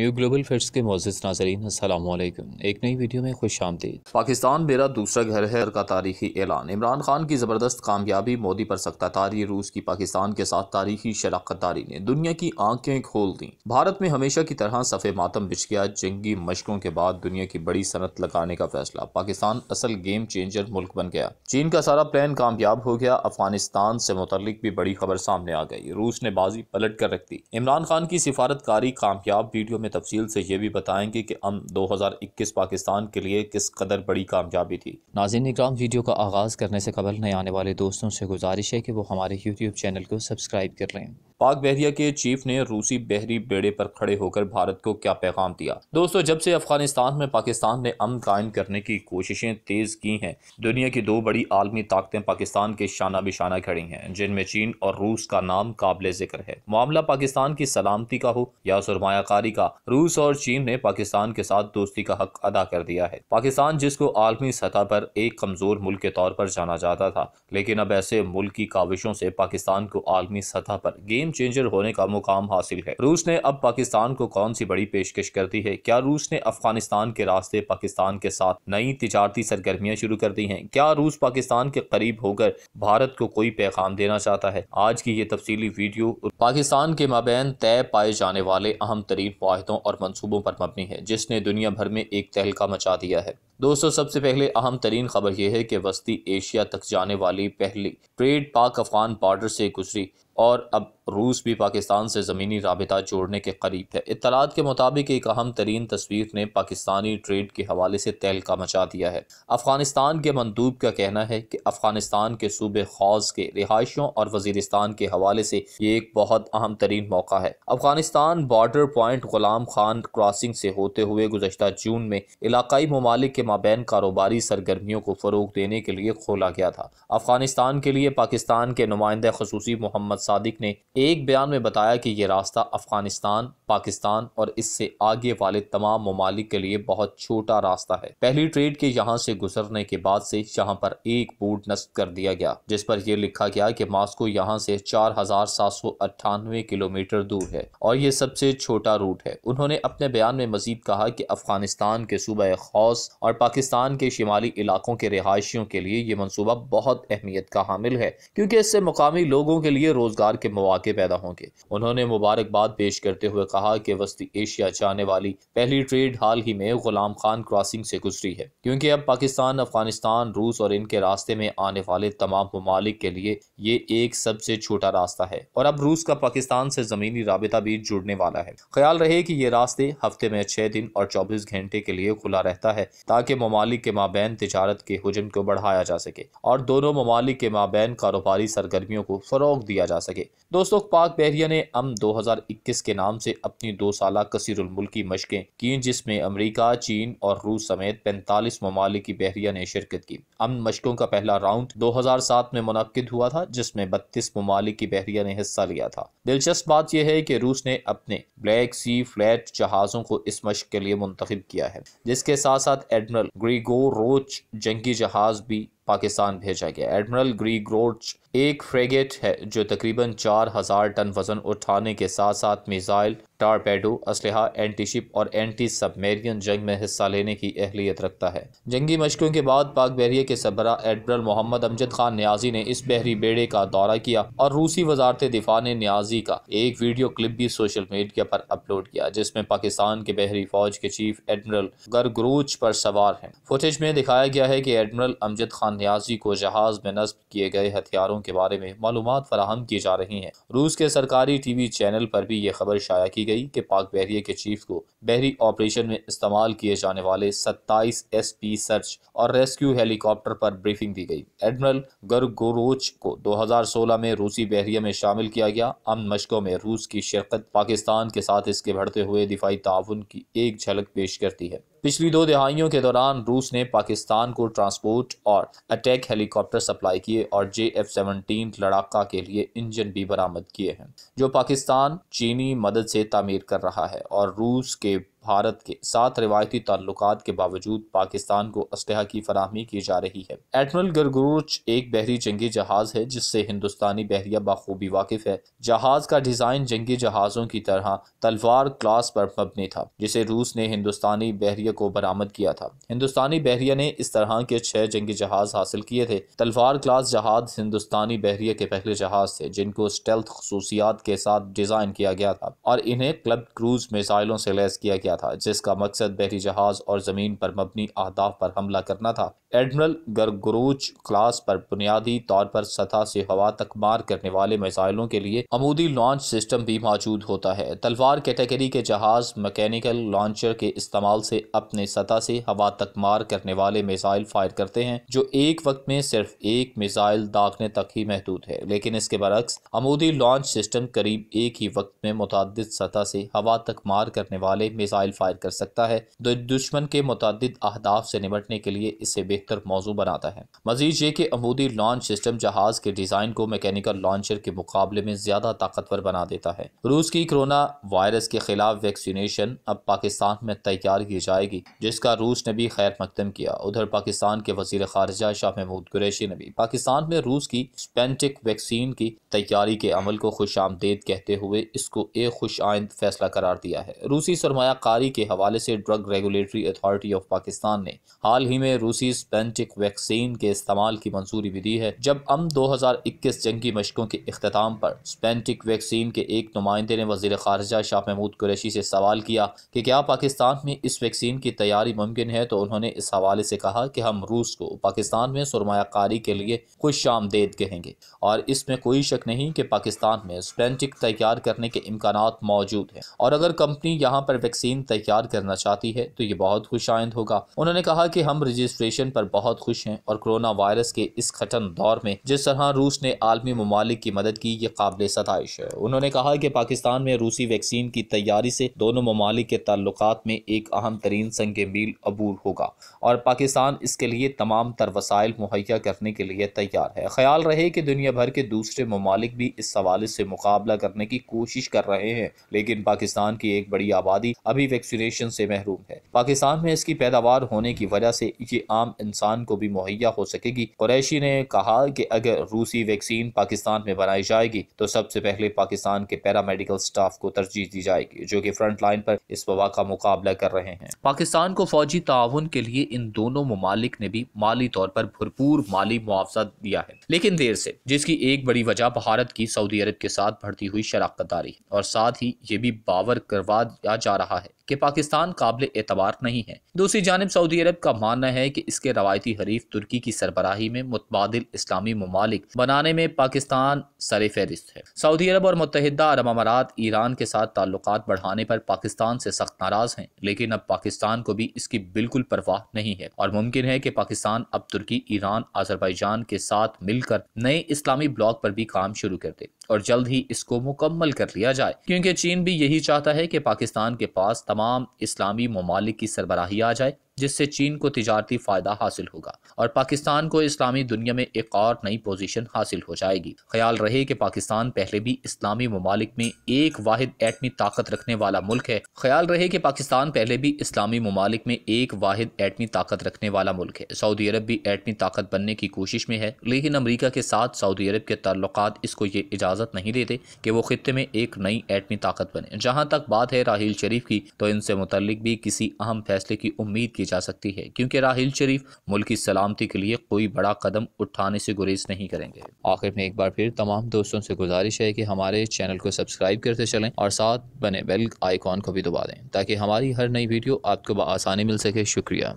new global facts के मोजिस नाजरीन असलम एक नई वीडियो में खुश आमदीद पाकिस्तान मेरा दूसरा घर है का तारीखी ऐलान इमरान खान की ज़बरदस्त कामयाबी मोदी पर सख्ता तारी रूस की पाकिस्तान के साथ तारीखी शराकत दारी ने दुनिया की आंखें खोल दी भारत में हमेशा की तरह सफ़े मातम बिछ गया जंगी मशकों के बाद दुनिया की बड़ी सनत लगाने का फैसला पाकिस्तान असल गेम चेंजर मुल्क बन गया चीन का सारा प्लान कामयाब हो गया अफगानिस्तान से मुतलिक भी बड़ी खबर सामने आ गई रूस ने बाजी पलट कर रख दी इमरान खान की सिफारतकारी कामयाब वीडियो में में तफसील से ये भी बताएंगे कि अम 2021 पाकिस्तान के लिए किस कदर बड़ी कामयाबी थी नाजिन इक्राम वीडियो का आगाज़ करने से कबल नए आने वाले दोस्तों से गुजारिश है कि वो हमारे यूट्यूब चैनल को सब्सक्राइब कर लें पाक बहरिया के चीफ ने रूसी बहरी बेड़े पर खड़े होकर भारत को क्या पैगाम दिया दोस्तों जब से अफगानिस्तान में पाकिस्तान ने अम कायम करने की कोशिशें तेज की हैं दुनिया की दो बड़ी आलमी ताकतें पाकिस्तान के शाना बिशाना खड़ी हैं जिनमें चीन और रूस का नाम काबिल जिक्र है मामला पाकिस्तान की सलामती का हो या सरमाकारी का रूस और चीन ने पाकिस्तान के साथ दोस्ती का हक अदा कर दिया है पाकिस्तान जिसको आलमी सतह पर एक कमजोर मुल्क के तौर पर जाना जाता था लेकिन अब ऐसे मुल्क की काविशों से पाकिस्तान को आलमी सतह पर गेम चेंजर होने का मुकाम हासिल है रूस ने अब पाकिस्तान को कौन सी बड़ी पेशकश कर दी है क्या रूस ने अफगानिस्तान के रास्ते पाकिस्तान के साथ नई तजारती सरगर्मियां शुरू कर दी है क्या रूस पाकिस्तान के करीब होकर भारत को कोई पैगाम देना चाहता है आज की ये तफसी वीडियो पाकिस्तान के मबेन तय पाए जाने वाले अहम तरीन वाहिदों और मनसूबों पर मबनी है जिसने दुनिया भर में एक तहलका मचा दिया है दोस्तों सबसे पहले अहम तरीन खबर यह है कि वस्ती एशिया तक जाने वाली पहली ट्रेड पाक अफगान बॉर्डर से गुजरी और अब रूस भी पाकिस्तान से ज़मीनी रबता जोड़ने के करीब है इतलात के मुताबिक एक अहम तरीन तस्वीर ने पाकिस्तानी ट्रेड के हवाले से तहलका मचा दिया है अफगानिस्तान के मंदूब का कहना है कि अफगानिस्तान के सूबे खौज के रिहायशों और वजीरस्तान के हवाले से ये एक बहुत अहम तरीन मौका है Afghanistan border point Ghulam Khan crossing से होते हुए गुजशत जून में इलाकई ममालिक के माबेन कारोबारी सरगर्मियों को फ़रोग देने के लिए खोला गया था अफगानिस्तान के लिए पाकिस्तान के नुमाइंदा खसूसी मोहम्मद सादिक ने एक बयान में बताया कि ये रास्ता अफगानिस्तान पाकिस्तान और इससे आगे वाले तमाम ममालिक के लिए बहुत छोटा रास्ता है पहली ट्रेड के यहाँ से गुजरने के बाद से यहाँ पर एक बोर्ड नष्ट कर दिया गया जिस पर यह लिखा गया कि मास्को यहाँ से चार हजार सात सौ अट्ठानवे किलोमीटर दूर है और ये सबसे छोटा रूट है उन्होंने अपने बयान में मजीद कहा कि अफगानिस्तान के सूबह खौस और पाकिस्तान के शिमाली इलाकों के रिहायशियों के लिए ये मनसूबा बहुत अहमियत का हामिल है क्योंकि इससे मुकामी लोगों के लिए रोज रोज़गार के मौके पैदा होंगे उन्होंने मुबारकबाद पेश करते हुए कहा कि वस्ती एशिया जाने वाली पहली ट्रेड हाल ही में गुलाम खान क्रॉसिंग से गुजरी है क्योंकि अब पाकिस्तान अफगानिस्तान रूस और इनके रास्ते में आने वाले तमाम ममालिक के लिए ये एक सबसे छोटा रास्ता है और अब रूस का पाकिस्तान से ज़मीनी रबता भी जुड़ने वाला है ख्याल रहे की ये रास्ते हफ्ते में छह दिन और चौबीस घंटे के लिए खुला रहता है ताकि ममालिक के माबैन तजारत के हजम को बढ़ाया जा सके और दोनों ममालिक के माबैन कारोबारी सरगर्मियों को फ़रोग दिया जा जा सके दोस्तों पाक बहरिया ने अम 2021 के नाम से अपनी दो साल की मशकें की जिसमें अमरीका चीन और रूस समेत पैंतालीस ममालिक बहरिया ने शिरकत की अम मशकों का पहला राउंड दो हजार सात में मुनद हुआ था जिसमें बत्तीस ममालिक बहरिया ने हिस्सा लिया था दिलचस्प बात यह है की रूस ने अपने ब्लैक सी फ्लैट जहाजों को इस मश्क के लिए मुंतब किया है जिसके साथ साथ एडमिरल ग्रीगो रोच जंगी जहाज भी पाकिस्तान भेजा गया एडमिरल ग्री ग्रोच एक फ्रेगेट है जो तकरीबन चार हजार टन वजन उठाने के साथ साथ मिसाइल टारपेडो असलहा एंटी शिप और एंटी सबमेरियन जंग में हिस्सा लेने की अहलियत रखता है जंगी मशकों के बाद पाक बहरिया के सबरा एडमिरल मोहम्मद अमजद खान न्याजी ने इस बहरी बेड़े का दौरा किया और रूसी वजारत दिफा ने न्याजी का एक वीडियो क्लिप भी सोशल मीडिया पर अपलोड किया जिसमें पाकिस्तान के बहरी फौज के चीफ एडमिरल गरगरूज पर सवार हैं फुटेज में दिखाया गया है कि एडमिरल अमजद खान न्याजी को जहाज में नस्ब किए गए हथियारों के बारे में मालूम फराहम की जा रही है रूस के सरकारी टी वी चैनल पर भी ये खबर शाया की गई कि पाक बहरिया के चीफ को बहरी ऑपरेशन में इस्तेमाल किए जाने वाले 27 एसपी सर्च और रेस्क्यू हेलीकॉप्टर पर ब्रीफिंग दी गई एडमिरल गर्गोरोच को 2016 में रूसी बहरिया में शामिल किया गया अमन मशकों में रूस की शिरकत पाकिस्तान के साथ इसके बढ़ते हुए दिफाई ताउन की एक झलक पेश करती है पिछली दो दहाइयों के दौरान रूस ने पाकिस्तान को ट्रांसपोर्ट और अटैक हेलीकॉप्टर सप्लाई किए और जे एफ सेवनटीन लड़ाका के लिए इंजन भी बरामद किए हैं जो पाकिस्तान चीनी मदद से तामीर कर रहा है और रूस के भारत के साथ रिवायती ताल्लुक के बावजूद पाकिस्तान को असलहा की फरहमी की जा रही है एडमिरल गरगरूच एक बहरी जंगी जहाज है जिससे हिंदुस्तानी बहरिया बखूबी वाकिफ है जहाज का डिजाइन जंगी जहाजों की तरह तलवार क्लास पर मबनी था जिसे रूस ने हिंदुस्तानी बहरिया को बरामद किया था हिंदुस्तानी बहरिया ने इस तरह के छह जंगी जहाज हासिल किए थे तलवार क्लास जहाज हिंदुस्तानी बहरिया के पहले जहाज थे जिनको स्टेल्थ खसूसियात के साथ डिजाइन किया गया था और इन्हें क्लब क्रूज मिसाइलों से लैस किया गया था था जिसका मकसद बहरी जहाज और ज़मीन पर मबनी अहदाफ पर हमला करना था एडमिरल गरगरूच क्लास पर बुनियादी तौर पर सतह से हवा तक मार करने वाले मिसाइलों के लिए अमूदी लॉन्च सिस्टम भी मौजूद होता है तलवार कैटेगरी के जहाज मकैनिकल लॉन्चर के इस्तेमाल से अपने सतह से हवा तक मार करने वाले मिसाइल फायर करते हैं जो एक वक्त में सिर्फ एक मिसाइल दागने तक ही महदूद है लेकिन इसके बरक्स अमूदी लॉन्च सिस्टम करीब एक ही वक्त में मुतद सतह से हवा तक मार करने वाले मिसाइल मिसाइल फायर कर सकता है जो दुश्मन के मुतद अहदाफ से निपटने के लिए इसे बेहतर मौजू बनाता है मजीद ये कि अमूदी लॉन्च सिस्टम जहाज के डिज़ाइन को मैकेनिकल लॉन्चर के मुकाबले में ज़्यादा ताकतवर बना देता है रूस की कोरोना वायरस के खिलाफ वैक्सीनेशन अब पाकिस्तान में तैयार की जाएगी जिसका रूस ने भी खैर मकदम किया उधर पाकिस्तान के वजीर खारजा शाह महमूद कुरैशी ने भी पाकिस्तान में रूस की स्पेंटिक वैक्सीन की तैयारी के अमल को खुश आमदेद कहते हुए इसको एक खुश आइंद फैसला करार दिया है रूसी सरमाया खारी के हवाले से drug regulatory authority of Pakistan ने हाल ही में रूसी स्पेंटिक वैक्सीन के इस्तेमाल की मंजूरी भी दी है जब अम 2021 जंगी मशकों के अख्ताम पर स्पेंटिक वैक्सीन के एक नुमाइंदे ने वजी खारजा शाह महमूद कुरैशी से सवाल किया कि क्या पाकिस्तान में इस वैक्सीन की तैयारी मुमकिन है तो उन्होंने इस हवाले से कहा कि हम रूस को पाकिस्तान में सरमाकारी के लिए खुश आमदेद कहेंगे और इसमें कोई शक नहीं कि पाकिस्तान में स्पेंटिक तैयार करने के इम्कान मौजूद हैं और अगर कंपनी यहाँ पर वैक्सीन टीम तैयार करना चाहती है तो ये बहुत खुश आयद होगा उन्होंने कहा कि हम रजिस्ट्रेशन पर बहुत खुश हैं और कोरोना वायरस के इस खतन दौर में जिस तरह रूस ने आलमी ममालिक की मदद की ये काबिल सतश है उन्होंने कहा कि पाकिस्तान में रूसी वैक्सीन की तैयारी से दोनों ममालिक के ताल्लुक में एक अहम तरीन संग मील अबूर होगा और पाकिस्तान इसके लिए तमाम तर वसाइल मुहैया करने के लिए तैयार है ख्याल रहे कि दुनिया भर के दूसरे ममालिक भी इस सवाल से मुकाबला करने की कोशिश कर रहे हैं लेकिन पाकिस्तान की एक बड़ी आबादी अभी वैक्सीनेशन से महरूम है पाकिस्तान में इसकी पैदावार होने की वजह से ये आम इंसान को भी मुहैया हो सकेगी कुरैशी ने कहा कि अगर रूसी वैक्सीन पाकिस्तान में बनाई जाएगी तो सबसे पहले पाकिस्तान के पैरामेडिकल स्टाफ को तरजीह दी जाएगी जो कि फ्रंट लाइन पर इस वबा का मुकाबला कर रहे हैं पाकिस्तान को फौजी ताउन के लिए इन दोनों ममालिक ने भी माली तौर पर भरपूर माली मुआवजा दिया है लेकिन देर से जिसकी एक बड़ी वजह भारत की सऊदी अरब के साथ बढ़ती हुई शराकत दारी और साथ ही ये भी बावर करवा दिया जा रहा है कि पाकिस्तान काबिल एतबार नहीं है दूसरी जानब सऊदी अरब का मानना है कि इसके रवायती हरीफ तुर्की की सरबराही में मुतबाद इस्लामी ममालिक बनाने में पाकिस्तान सर फहरिस्त है सऊदी अरब और मुतहदा अरब अमारात ईरान के साथ ताल्लुक बढ़ाने पर पाकिस्तान से सख्त नाराज हैं लेकिन अब पाकिस्तान को भी इसकी बिल्कुल परवाह नहीं है और मुमकिन है कि पाकिस्तान अब तुर्की ईरान आजरबाईजान के साथ मिलकर नए इस्लामी ब्लॉक पर भी काम शुरू कर दे और जल्द ही इसको मुकम्मल कर लिया जाए क्योंकि चीन भी यही चाहता है कि पाकिस्तान के पास तमाम इस्लामी ममालिक की सरबराही आ जाए जिससे चीन को तजारती फ़ायदा हासिल होगा और पाकिस्तान को इस्लामी दुनिया में एक और नई पोजीशन हासिल हो जाएगी ख्याल रहे कि पाकिस्तान पहले भी इस्लामी ममालिक में एक वाहिद एटमी ताकत रखने वाला मुल्क है ख्याल रहे कि पाकिस्तान पहले भी इस्लामी ममालिक में एक वाहिद एटमी ताकत रखने वाला मुल्क है सऊदी अरब भी एटमी ताकत बनने की कोशिश में है लेकिन अमरीका के साथ सऊदी अरब के तल्लक इसको ये इजाज़त नहीं देते कि वो खत्े में एक नई एटमी ताकत बने जहाँ तक बात है राहील शरीफ की तो इनसे मुतल भी किसी अहम फैसले की उम्मीद की जा सकती है क्योंकि राहिल शरीफ मुल्क की सलामती के लिए कोई बड़ा कदम उठाने से गुरेज नहीं करेंगे आखिर में एक बार फिर तमाम दोस्तों से गुजारिश है कि हमारे चैनल को सब्सक्राइब करते चलें और साथ बने बेल आइकॉन को भी दबा दें ताकि हमारी हर नई वीडियो आपको आसानी मिल सके शुक्रिया